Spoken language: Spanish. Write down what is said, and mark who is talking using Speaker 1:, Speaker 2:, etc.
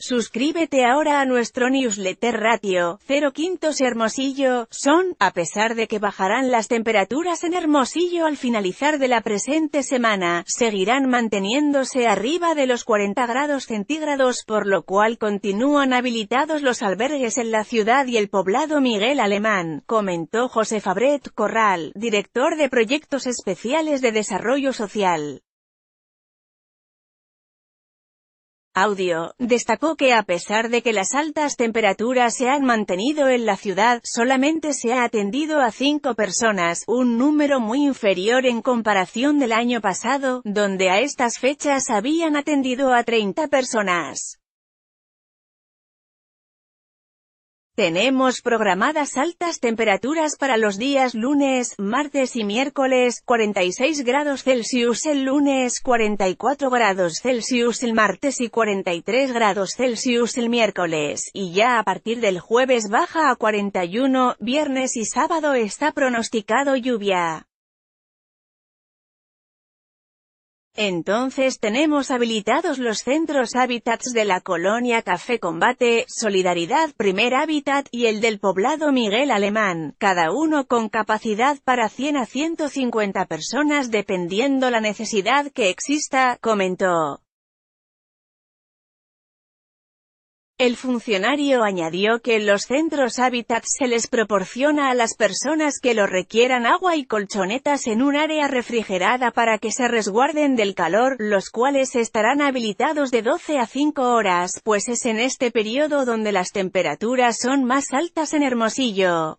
Speaker 1: Suscríbete ahora a nuestro newsletter Ratio, 0 Quintos Hermosillo, son, a pesar de que bajarán las temperaturas en Hermosillo al finalizar de la presente semana, seguirán manteniéndose arriba de los 40 grados centígrados por lo cual continúan habilitados los albergues en la ciudad y el poblado Miguel Alemán, comentó José Fabret Corral, director de Proyectos Especiales de Desarrollo Social. Audio, destacó que a pesar de que las altas temperaturas se han mantenido en la ciudad, solamente se ha atendido a cinco personas, un número muy inferior en comparación del año pasado, donde a estas fechas habían atendido a 30 personas. Tenemos programadas altas temperaturas para los días lunes, martes y miércoles, 46 grados Celsius el lunes, 44 grados Celsius el martes y 43 grados Celsius el miércoles, y ya a partir del jueves baja a 41, viernes y sábado está pronosticado lluvia. Entonces tenemos habilitados los centros hábitats de la colonia Café Combate, Solidaridad Primer Hábitat y el del poblado Miguel Alemán, cada uno con capacidad para 100 a 150 personas dependiendo la necesidad que exista, comentó. El funcionario añadió que en los centros hábitat se les proporciona a las personas que lo requieran agua y colchonetas en un área refrigerada para que se resguarden del calor, los cuales estarán habilitados de 12 a 5 horas, pues es en este periodo donde las temperaturas son más altas en Hermosillo.